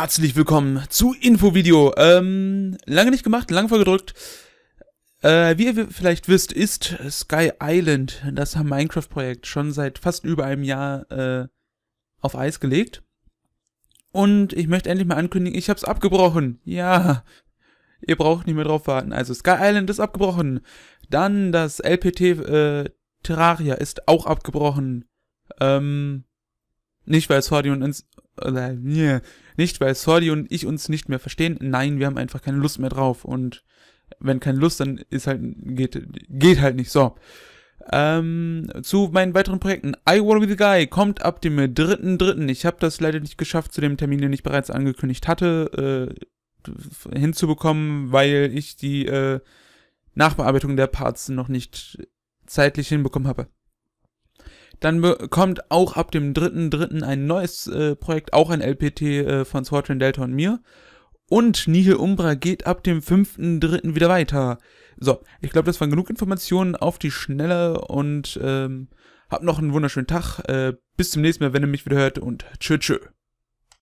Herzlich willkommen zu Infovideo. Ähm, lange nicht gemacht, lang vorgedrückt. Äh, wie ihr vielleicht wisst, ist Sky Island, das Minecraft-Projekt, schon seit fast über einem Jahr äh, auf Eis gelegt. Und ich möchte endlich mal ankündigen, ich habe es abgebrochen. Ja, ihr braucht nicht mehr drauf warten. Also Sky Island ist abgebrochen. Dann das LPT äh, Terraria ist auch abgebrochen. Ähm, nicht, weil es Hordion oder nicht, weil Sordi und ich uns nicht mehr verstehen. Nein, wir haben einfach keine Lust mehr drauf. Und wenn keine Lust, dann ist halt, geht, geht halt nicht so. Ähm, zu meinen weiteren Projekten. I Wanna Be The Guy kommt ab dem 3.3. Ich habe das leider nicht geschafft, zu dem Termin, den ich bereits angekündigt hatte, äh, hinzubekommen, weil ich die äh, Nachbearbeitung der Parts noch nicht zeitlich hinbekommen habe. Dann kommt auch ab dem 3.3. ein neues äh, Projekt, auch ein LPT äh, von Squadron Delta und mir. Und Nihil Umbra geht ab dem 5.3. wieder weiter. So, ich glaube, das waren genug Informationen auf die Schnelle und ähm, hab noch einen wunderschönen Tag. Äh, bis zum nächsten Mal, wenn ihr mich wieder hört und tschö tschö.